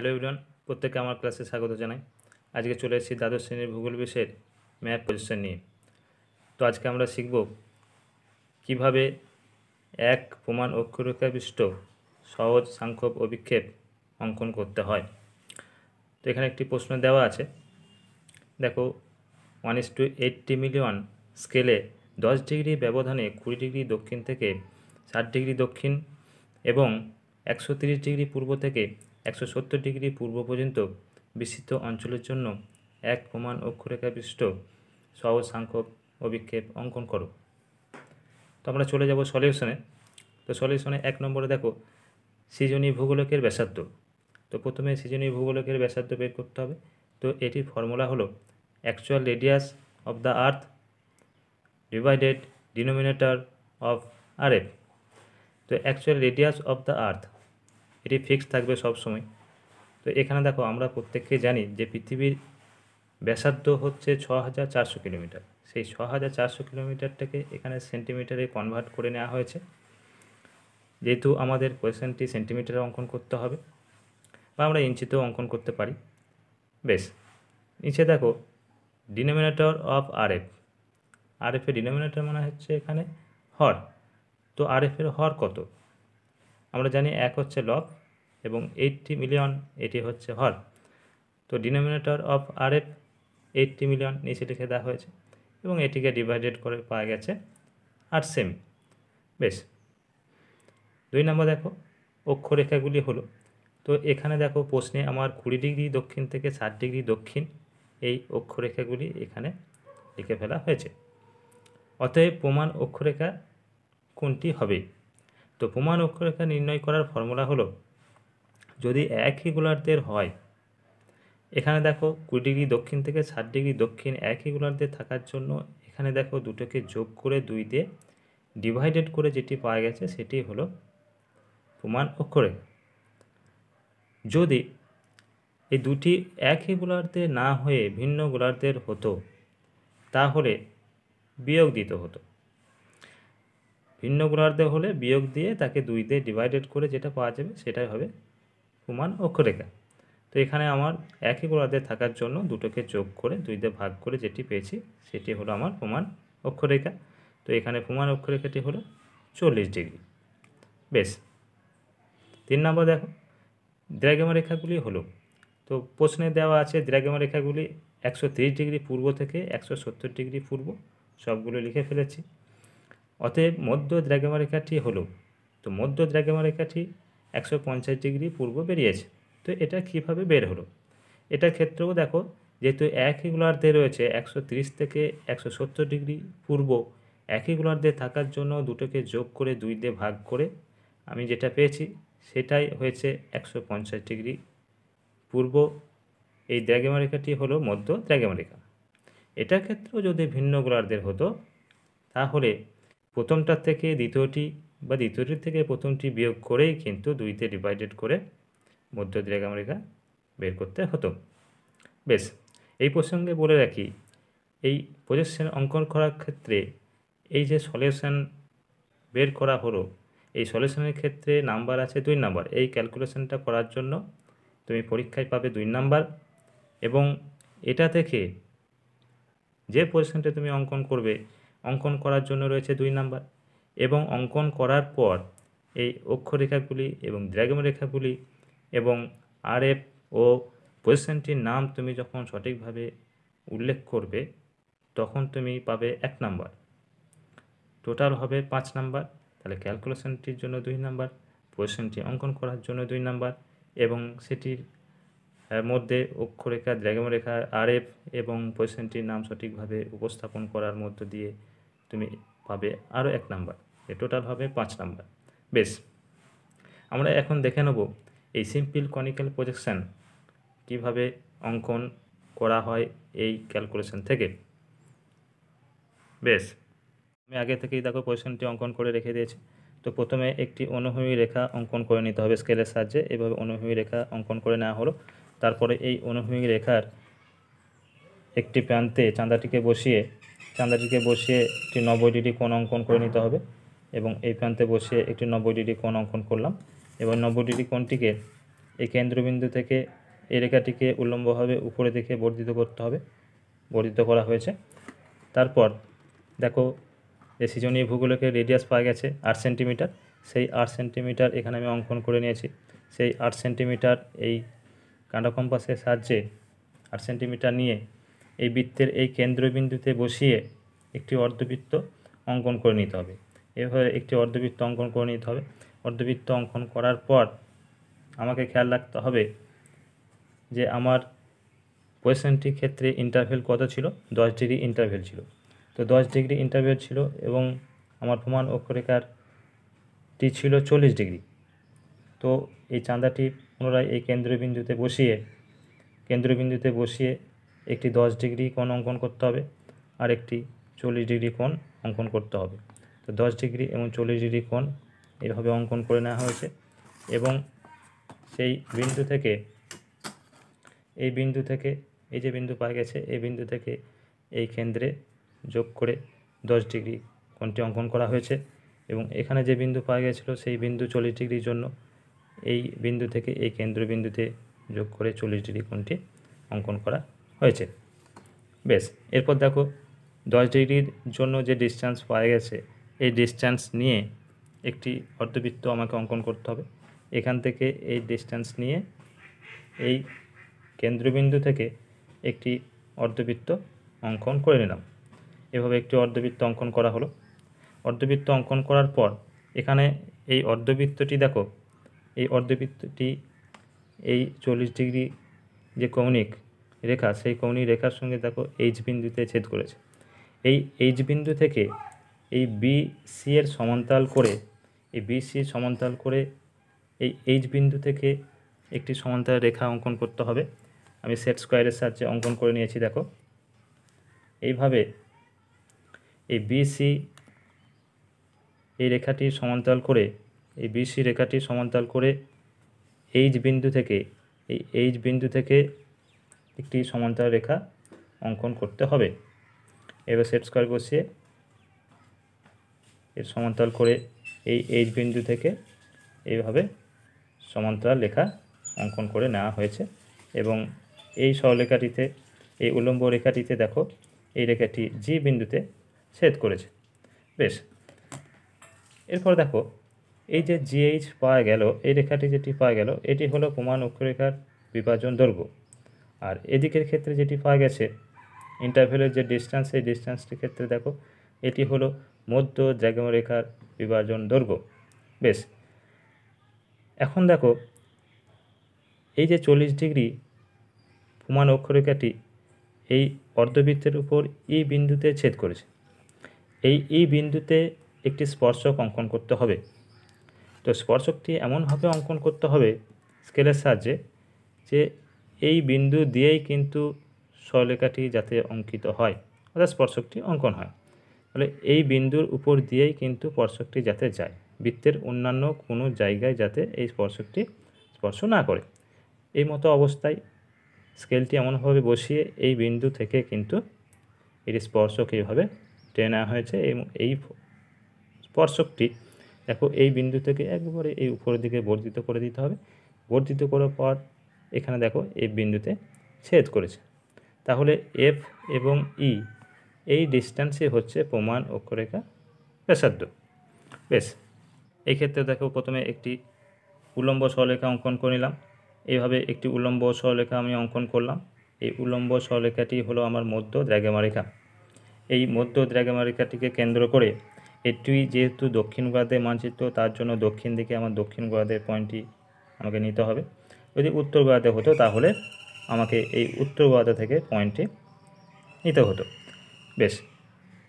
hello everyone প্রত্যেককে আমার ক্লাসে স্বাগত জানাই আজকে চলে এসেছি দ্বাদশ শ্রেণীর ভূগোল বিষয়ের ম্যাপ পজিশন নিয়ে তো আজকে আমরা শিখব কিভাবে এক প্রমাণ অক্ষরেখা সহজ সাংখ্যক অভিক্ষেপ অঙ্কন করতে হয় তো এখানে একটি প্রশ্ন দেওয়া আছে দেখো one is two eighty million স্কেলে দশ ডিগ্রি ব্যবধানে কুড়ি ডিগ্রি দক্ষিণ থেকে ষাট ডিগ্রি দক্ষিণ এবং একশো ডিগ্রি পূর্ব থেকে একশো সত্তর ডিগ্রি পূর্ব পর্যন্ত বিস্তৃত অঞ্চলের জন্য এক প্রমাণ অক্ষরেখা বিশিষ্ট সহজ সংখ্যক অভিক্ষেপ অঙ্কন করো তো আমরা চলে যাব সলিউশনে তো সলিউশনে এক নম্বরে দেখো সৃজনী ভূগোলকের ব্যাসার্ধ তো প্রথমে সৃজনী ভূগোলকের ব্যাসার্ধ বের করতে হবে তো এটির ফর্মুলা হলো actual radius of the earth divided denominator of R F তো actual radius of the earth এটি ফিক্স থাকবে সব সময় তো এখানে দেখো আমরা প্রত্যেককে জানি যে পৃথিবীর ব্যাসার্ধ হচ্ছে ছ হাজার চারশো কিলোমিটার সেই ছ হাজার চারশো কিলোমিটারটাকে এখানে সেন্টিমিটারে কনভার্ট করে নেওয়া হয়েছে যেহেতু আমাদের কোয়েশনটি সেন্টিমিটারে অঙ্কন করতে হবে বা আমরা ইঞ্চিতেও অঙ্কন করতে পারি বেশ নিচে দেখো denominator of R F R এফের ডিনোমিনেটর মানে হচ্ছে এখানে হর তো আর এফের হর কত আমরা জানি এক হচ্ছে লব এবং এইটটি মিলিয়ন এটি হচ্ছে হল তো denominator of R F eighty million নিচে লিখে দেওয়া হয়েছে এবং এটিকে ডিভাইডেড করে পাওয়া গেছে আর সেম বেশ দুই নম্বর দেখো অক্ষরেখাগুলি হলো তো এখানে দেখো প্রশ্নে আমার কুড়ি ডিগ্রি দক্ষিণ থেকে ষাট ডিগ্রি দক্ষিণ এই অক্ষরেখাগুলি এখানে লিখে ফেলা হয়েছে অতএব প্রমাণ অক্ষরেখা কোনটি হবে তো প্রমাণ অক্ষরেখা নির্ণয় করার ফর্মুলা হলো যদি একই গোলার্ধের হয় এখানে দেখো কুড়ি ডিগ্রি দক্ষিণ থেকে ষাট ডিগ্রি দক্ষিণ একই গোলার্ধের থাকার জন্য এখানে দেখো দুটোকে যোগ করে দুই দিয়ে ডিভাইডেড করে যেটি পাওয়া গেছে সেটি হলো প্রমাণ অক্ষরে যদি এই দুটি একই গোলার্ধে না হয়ে ভিন্ন গোলার্ধের হতো তাহলে বিয়োগ দিতে হতো ভিন্ন গুণার্ধে হলে বিয়োগ দিয়ে তাকে দুই দিয়ে ডিভাইডেড করে যেটা পাওয়া যাবে সেটাই হবে প্রমাণ অক্ষরেখা তো এখানে আমার একই গোড়াদের থাকার জন্য দুটোকে যোগ করে দুই দিয়ে ভাগ করে যেটি পেয়েছি সেটি হলো আমার প্রমাণ অক্ষরেখা তো এখানে প্রমাণ অক্ষরেখাটি হলো চল্লিশ ডিগ্রি বেশ তিন নম্বর দেখো দ্রাগেমা রেখাগুলি হলো তো প্রশ্নে দেওয়া আছে দ্রাগেমা রেখাগুলি একশো ডিগ্রি পূর্ব থেকে একশো ডিগ্রি পূর্ব সবগুলো লিখে ফেলেছি অতএব মধ্য দ্রাগমারেখাটি হলো তো মধ্য দ্রাগমারেখাটি একশো পঞ্চাশ ডিগ্রি পূর্ব বেরিয়েছে তো এটা কীভাবে বের হলো এটা ক্ষেত্রেও দেখো যেহেতু একই গোলার্ধে রয়েছে একশো থেকে একশো ডিগ্রি পূর্ব একই গোলার্ধে থাকার জন্য দুটোকে যোগ করে দুই দিয়ে ভাগ করে আমি যেটা পেয়েছি সেটাই হয়েছে একশো ডিগ্রি পূর্ব এই দ্রাগেমারেখাটি হলো মধ্য দ্রাগেমারেখা এটা ক্ষেত্রেও যদি ভিন্ন গোলার্ধের হতো তাহলে প্রথমটার থেকে দ্বিতীয়টি বা দ্বিতীয়টির থেকে প্রথমটি বিয়োগ করেই কিন্তু দুইতে ডিভাইডেড করে মধ্য আমরা বের করতে হতো বেশ এই প্রসঙ্গে বলে রাখি এই প্রজেকশন অঙ্কন করার ক্ষেত্রে এই যে সলিউশন বের করা হলো এই সলিউশনের ক্ষেত্রে নাম্বার আছে দুই নাম্বার এই ক্যালকুলেশনটা করার জন্য তুমি পরীক্ষায় পাবে দুই নাম্বার এবং এটা থেকে যে পজিশনটা তুমি অঙ্কন করবে অঙ্কন করার জন্য রয়েছে দুই নাম্বার এবং অঙ্কন করার পর এই অক্ষরেখাগুলি এবং দ্রাগম রেখাগুলি এবং আর এফ ও পজিশনটির নাম তুমি যখন সঠিকভাবে উল্লেখ করবে তখন তুমি পাবে এক নাম্বার টোটাল হবে পাঁচ নাম্বার তাহলে ক্যালকুলেশনটির জন্য দুই নাম্বার পজিশনটি অঙ্কন করার জন্য দুই নাম্বার এবং সেটির মধ্যে অক্ষরেখা দ্রাগম রেখা আর এফ এবং পজিশনটির নাম সঠিকভাবে উপস্থাপন করার মধ্য দিয়ে তুমি পাবে আরও এক নাম্বার এ টোটাল হবে পাঁচ নাম্বার বেশ আমরা এখন দেখে নেব এই সিম্পল কনিক্যাল প্রজেকশান কিভাবে অঙ্কন করা হয় এই ক্যালকুলেশন থেকে বেশ আমি আগে থেকেই দেখো কোয়েশনটি অঙ্কন করে রেখে দিয়েছি তো প্রথমে একটি অনুভূমি রেখা অঙ্কন করে নিতে হবে স্কেলের সাহায্যে এভাবে অনুভূমি রেখা অঙ্কন করে নেওয়া হলো তারপরে এই অনুভূমি রেখার একটি প্রান্তে চাঁদাটিকে বসিয়ে চান্দাটিকে বসিয়ে একটি নব্বই ডিগ্রি কোণ অঙ্কন করে নিতে হবে এবং এই প্রান্তে বসিয়ে একটি নব্বই ডিগ্রি কোণ অঙ্কন করলাম এবং নব্বই ডিগ্রি কোণটিকে এই কেন্দ্রবিন্দু থেকে এই রেখাটিকে উল্লম্বভাবে উপরে দিকে বর্ধিত করতে হবে বর্ধিত করা হয়েছে তারপর দেখো যে সিজনীয় ভূগোলকে রেডিয়াস পাওয়া গেছে আট সেন্টিমিটার সেই আট সেন্টিমিটার এখানে আমি অঙ্কন করে নিয়েছি সেই আট সেন্টিমিটার এই কাঁটা কম্পাসের সাহায্যে আট সেন্টিমিটার নিয়ে এই বৃত্তের এই কেন্দ্রবিন্দুতে বসিয়ে একটি অর্ধবৃত্ত অঙ্কন করে নিতে হবে এভাবে একটি অর্ধবৃত্ত অঙ্কন করে নিতে হবে অর্ধবৃত্ত অঙ্কন করার পর আমাকে খেয়াল রাখতে হবে যে আমার পজিশনটির ক্ষেত্রে ইন্টারভেল কত ছিল দশ ডিগ্রি ইন্টারভেল ছিল তো দশ ডিগ্রি ইন্টারভেল ছিল এবং আমার প্রমাণ অক্ষরেকারটি ছিল চল্লিশ ডিগ্রি তো এই চাঁদাটি পুনরায় এই কেন্দ্রবিন্দুতে বসিয়ে কেন্দ্রবিন্দুতে বসিয়ে একটি দশ ডিগ্রি কোণ অঙ্কন করতে হবে আর একটি চল্লিশ ডিগ্রি কোণ অঙ্কন করতে হবে তো দশ ডিগ্রি এবং চল্লিশ ডিগ্রি কোণ এভাবে অঙ্কন করে নেওয়া হয়েছে এবং সেই বিন্দু থেকে এই বিন্দু থেকে এই যে বিন্দু পাওয়া গেছে এই বিন্দু থেকে এই কেন্দ্রে যোগ করে দশ ডিগ্রি কোণটি অঙ্কন করা হয়েছে এবং এখানে যে বিন্দু পাওয়া গেছিলো সেই বিন্দু চল্লিশ ডিগ্রির জন্য এই বিন্দু থেকে এই কেন্দ্রবিন্দুতে যোগ করে চল্লিশ ডিগ্রি কোণটি অঙ্কন করা হয়েছে বেশ এরপর দেখো দশ ডিগ্রির জন্য যে ডিস্ট্যান্স পাওয়া গেছে এই ডিস্ট্যান্স নিয়ে একটি অর্ধবৃত্ত আমাকে অঙ্কন করতে হবে এখান থেকে এই ডিস্ট্যান্স নিয়ে এই কেন্দ্রবিন্দু থেকে একটি অর্ধবৃত্ত অঙ্কন করে নিলাম এভাবে একটি অর্ধবৃত্ত অঙ্কন করা হলো অর্ধবৃত্ত অঙ্কন করার পর এখানে এই অর্ধবৃত্তটি দেখো এই অর্ধবৃত্তটি এই চল্লিশ ডিগ্রি যে কৌণিক রেখা সেই কৌনি রেখার সঙ্গে দেখো এইচ বিন্দুতে ছেদ করেছে এই এইচ বিন্দু থেকে এই বি সি এর সমান্তরাল করে এই বি সি সমান্তরাল করে এই এইচ বিন্দু থেকে একটি সমান্তরাল রেখা অঙ্কন করতে হবে আমি সেট স্কোয়ারের সাহায্যে অঙ্কন করে নিয়েছি দেখো এইভাবে এই বিসি এই রেখাটি সমান্তরাল করে এই বিসি রেখাটি সমান্তরাল করে এইচ বিন্দু থেকে এই এইচ বিন্দু থেকে একটি সমান্তরাল রেখা অঙ্কন করতে হবে এবার সেট স্কোয়ার বসিয়ে এর সমান্তরাল করে এই এইচ বিন্দু থেকে এইভাবে সমান্তরাল রেখা অঙ্কন করে নেওয়া হয়েছে এবং এই সরলেখাটিতে এই উলম্ব রেখাটিতে দেখো এই রেখাটি জি বিন্দুতে ছেদ করেছে বেশ এরপর দেখো এই যে জিএইচ পাওয়া গেল এই রেখাটি যেটি পাওয়া গেল এটি হলো প্রমাণ অক্ষরেখার বিভাজন দৈর্ঘ্য আর এদিকের ক্ষেত্রে যেটি পাওয়া গেছে ইন্টারভেলের যে ডিস্ট্যান্স সেই ডিস্ট্যান্সটির ক্ষেত্রে দেখো এটি হলো মধ্য জ্যাগমরেখার বিভাজন দৈর্ঘ্য বেশ এখন দেখো এই যে চল্লিশ ডিগ্রি প্রমাণ অক্ষরেখাটি এই অর্ধবৃত্তের উপর ই e বিন্দুতে ছেদ করেছে এই ই e বিন্দুতে একটি স্পর্শক অঙ্কন করতে হবে তো স্পর্শকটি এমনভাবে অঙ্কন করতে হবে স্কেলের সাহায্যে যে এই বিন্দু দিয়েই কিন্তু সরলেখাটি যাতে অঙ্কিত হয় অর্থাৎ স্পর্শকটি অঙ্কন হয় তাহলে এই বিন্দুর উপর দিয়েই কিন্তু স্পর্শকটি যাতে যায় বৃত্তের অন্যান্য কোনো জায়গায় যাতে এই স্পর্শকটি স্পর্শ না করে এই মতো অবস্থায় স্কেলটি এমনভাবে বসিয়ে এই বিন্দু থেকে কিন্তু এটি স্পর্শক এইভাবে টেনে নেওয়া হয়েছে এবং এই স্পর্শকটি দেখো এই বিন্দু থেকে একবারে এই উপরের দিকে বর্ধিত করে দিতে হবে বর্ধিত করার পর এখানে দেখো এই বিন্দুতে ছেদ করেছে তাহলে এফ এবং ই e এই ডিস্ট্যান্সই হচ্ছে প্রমাণ অক্ষরেখা ব্যাসার্ধ বেশ এই ক্ষেত্রে দেখো প্রথমে একটি উল্লম্ব সরলেখা অঙ্কন করে নিলাম এইভাবে একটি উল্লম্ব সরলেখা আমি অঙ্কন করলাম এই উল্লম্ব সরলেখাটি হলো আমার মধ্য দ্রাগেমারেখা এই মধ্য দ্রাগেমারেখাটিকে কেন্দ্র করে এটি যেহেতু দক্ষিণ গোয়াদের মানচিত্র তার জন্য দক্ষিণ দিকে আমার দক্ষিণ গোলার্ধের পয়েন্টটি আমাকে নিতে হবে যদি উত্তর গোয়াতে হতো তাহলে আমাকে এই উত্তর গোয়াতে থেকে পয়েন্টটি নিতে হতো বেশ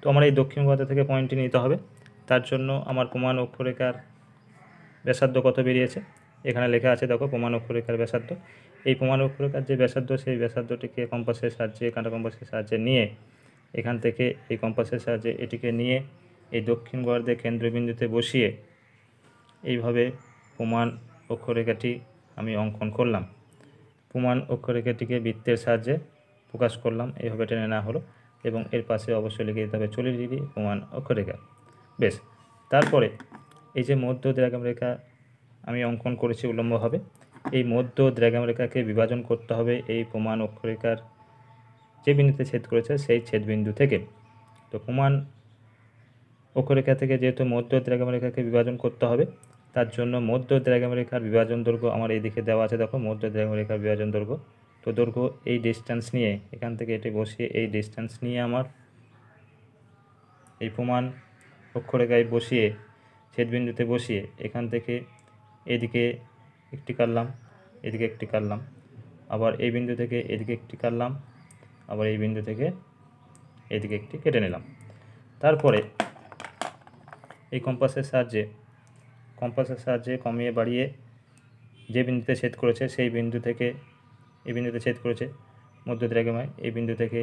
তো আমার এই দক্ষিণ গোয়াতে থেকে পয়েন্টটি নিতে হবে তার জন্য আমার প্রমাণ অক্ষরেখার ব্যাসার্ধ কত বেরিয়েছে এখানে লেখা আছে দেখো প্রমাণ অক্ষরেখার ব্যাসার্ধ এই প্রমাণ অক্ষরেখার যে ব্যাসার্ধ সেই ব্যাসার্ধটিকে কম্পাসের সাহায্যে কাঁটা কম্পাসের সাহায্যে নিয়ে এখান থেকে এই কম্পাসের সাহায্যে এটিকে নিয়ে এই দক্ষিণ গোয়ার্ধে কেন্দ্রবিন্দুতে বসিয়ে এইভাবে প্রমাণ অক্ষরেখাটি আমি অঙ্কন করলাম প্রমাণ অক্ষরেখাটিকে বৃত্তের সাহায্যে প্রকাশ করলাম এইভাবে টেনে না হলো এবং এর পাশে অবশ্যই লিখে দিতে হবে চল্লিশ ডিগ্রি প্রমাণ অক্ষরেখা বেশ তারপরে এই যে মধ্য দ্রাগাম রেখা আমি অঙ্কন করেছি উল্লম্বভাবে এই মধ্য দ্রাগাম রেখাকে বিভাজন করতে হবে এই প্রমাণ অক্ষরেখার যে বিন্দুতে ছেদ করেছে সেই ছেদবিন্দু থেকে তো প্রমাণ অক্ষরেখা থেকে যেহেতু মধ্য দ্রাগাম রেখাকে বিভাজন করতে হবে তার জন্য মধ্য রেখার বিভাজন দৈর্ঘ্য আমার এই দিকে দেওয়া আছে দেখো মধ্য রেখার বিভাজন দৈর্ঘ্য তো দৈর্ঘ্য এই ডিস্ট্যান্স নিয়ে এখান থেকে এটি বসিয়ে এই ডিস্ট্যান্স নিয়ে আমার এই প্রমাণ অক্ষরেখায় বসিয়ে ছেদবিন্দুতে বসিয়ে এখান থেকে এদিকে একটি কাটলাম এদিকে একটি কাটলাম আবার এই বিন্দু থেকে এদিকে একটি কাটলাম আবার এই বিন্দু থেকে এদিকে একটি কেটে নিলাম তারপরে এই কম্পাসের সাহায্যে কম্পাসের সাহায্যে কমিয়ে বাড়িয়ে যে বিন্দুতে ছেদ করেছে সেই বিন্দু থেকে এই বিন্দুতে ছেদ করেছে মধ্য দ্রাগিমায় এই বিন্দু থেকে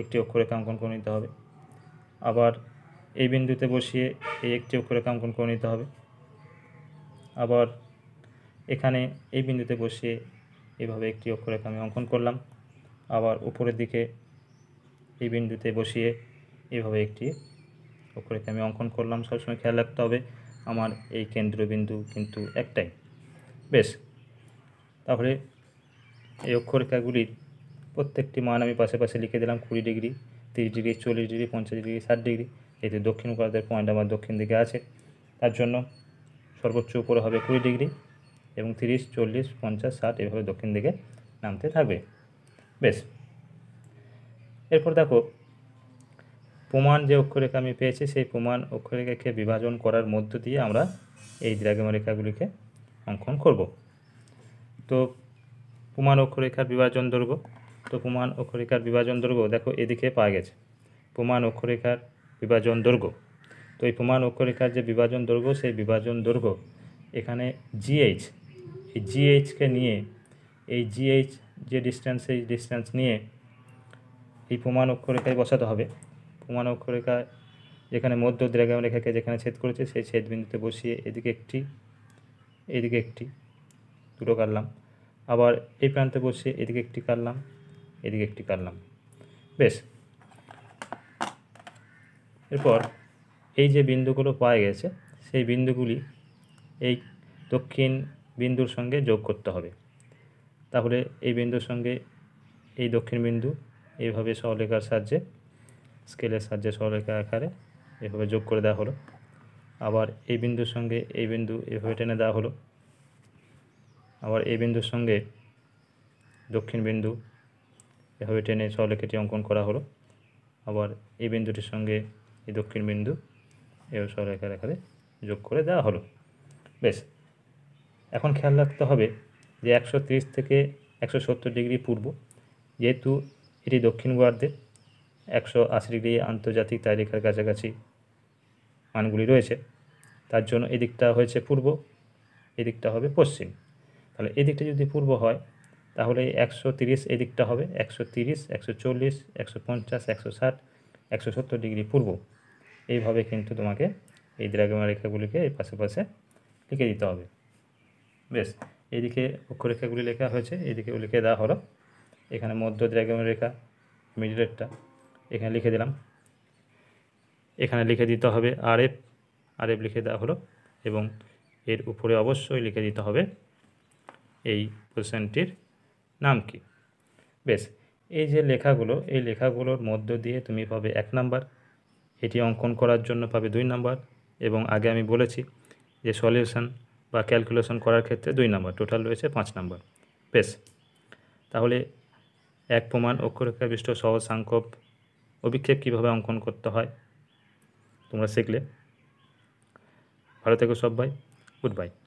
একটি অক্ষরেখা অঙ্কন করে নিতে হবে আবার এই বিন্দুতে বসিয়ে এই একটি অক্ষরেখা অঙ্কন করে নিতে হবে আবার এখানে এই বিন্দুতে বসিয়ে এভাবে একটি অক্ষরেখা আমি অঙ্কন করলাম আবার উপরের দিকে এই বিন্দুতে বসিয়ে এভাবে একটি অক্ষরেখা আমি অঙ্কন করলাম সবসময় খেয়াল রাখতে হবে আমার এই কেন্দ্রবিন্দু কিন্তু একটাই বেশ তাহলে এই অক্ষরেখাগুলির প্রত্যেকটি মান আমি পাশে পাশে লিখে দিলাম কুড়ি ডিগ্রি তিরিশ ডিগ্রি চল্লিশ ডিগ্রি পঞ্চাশ ডিগ্রি ষাট ডিগ্রি এতে দক্ষিণ ভারতের পয়েন্ট আমার দক্ষিণ দিকে আছে তার জন্য সর্বোচ্চ উপরে হবে কুড়ি ডিগ্রি এবং তিরিশ চল্লিশ পঞ্চাশ ষাট এভাবে দক্ষিণ দিকে নামতে থাকবে বেশ এরপর দেখো প্রমাণ যে অক্ষরেখা আমি পেয়েছি সেই প্রমাণ অক্ষরেখাকে বিভাজন করার মধ্য দিয়ে আমরা এই দ্রাগিমা রেখাগুলিকে অঙ্কন করব তো প্রমাণ অক্ষরেখার বিভাজন দৈর্ঘ্য তো প্রমাণ অক্ষরেখার বিভাজন দৈর্ঘ্য দেখো এদিকে পাওয়া গেছে প্রমাণ অক্ষরেখার বিভাজন দৈর্ঘ্য তো এই প্রমাণ অক্ষরেখার যে বিভাজন দৈর্ঘ্য সেই বিভাজন দৈর্ঘ্য এখানে জিএইচ এই জিএইচকে নিয়ে এই জিএইচ যে ডিস্ট্যান্স সেই ডিস্ট্যান্স নিয়ে এই প্রমাণ অক্ষরেখায় বসাতে হবে প্রমাণ অক্ষরেখা যেখানে মধ্য দ্রাগাম রেখাকে যেখানে ছেদ করেছে সেই ছেদ বিন্দুতে বসিয়ে এদিকে একটি এদিকে একটি দুটো কাটলাম আবার এই প্রান্তে বসিয়ে এদিকে একটি কাটলাম এদিকে একটি কাটলাম বেশ এরপর এই যে বিন্দুগুলো পাওয়া গেছে সেই বিন্দুগুলি এই দক্ষিণ বিন্দুর সঙ্গে যোগ করতে হবে তাহলে এই বিন্দুর সঙ্গে এই দক্ষিণ বিন্দু এইভাবে সহলেখার সাহায্যে স্কেলের সাহায্যে সরলরেখা আকারে এভাবে যোগ করে দেওয়া হলো আবার এই বিন্দুর সঙ্গে এই বিন্দু এভাবে টেনে দেওয়া হলো আবার এই বিন্দুর সঙ্গে দক্ষিণ বিন্দু এভাবে টেনে সরলরেখাটি অঙ্কন করা হলো আবার এই বিন্দুটির সঙ্গে এই দক্ষিণ বিন্দু এভাবে সরলরেখা আকারে যোগ করে দেওয়া হলো বেশ এখন খেয়াল রাখতে হবে যে একশো থেকে একশো ডিগ্রি পূর্ব যেহেতু এটি দক্ষিণ গোয়ার্ধের একশো আশি ডিগ্রি আন্তর্জাতিক তালিকার কাছাকাছি মানগুলি রয়েছে তার জন্য এদিকটা হয়েছে পূর্ব এদিকটা হবে পশ্চিম তাহলে এদিকটা যদি পূর্ব হয় তাহলে একশো তিরিশ এদিকটা হবে একশো তিরিশ একশো চল্লিশ একশো পঞ্চাশ একশো ষাট একশো সত্তর ডিগ্রি পূর্ব এইভাবে কিন্তু তোমাকে এই দ্রাগমা রেখাগুলিকে এর পাশে পাশে লিখে দিতে হবে বেশ এদিকে অক্ষরেখাগুলি লেখা হয়েছে এদিকে লিখে দেওয়া হলো এখানে মধ্য দ্রাগমা রেখা মিডিলেটটা এখানে লিখে দিলাম এখানে লিখে দিতে হবে আর এফ আর এফ লিখে দেওয়া হলো এবং এর উপরে অবশ্যই লিখে দিতে হবে এই পজিশনটির নাম কি বেশ এই যে লেখাগুলো এই লেখাগুলোর মধ্য দিয়ে তুমি পাবে এক নাম্বার এটি অঙ্কন করার জন্য পাবে দুই নাম্বার এবং আগে আমি বলেছি যে সলিউশন বা ক্যালকুলেশন করার ক্ষেত্রে দুই নাম্বার টোটাল রয়েছে পাঁচ নাম্বার বেশ তাহলে এক প্রমাণ অক্ষরেখা বিষ্ট সহজ সাংখ্যক অভিক্ষেপ কীভাবে অঙ্কন করতে হয় তোমরা শিখলে ভালো থেকো সব ভাই গুড বাই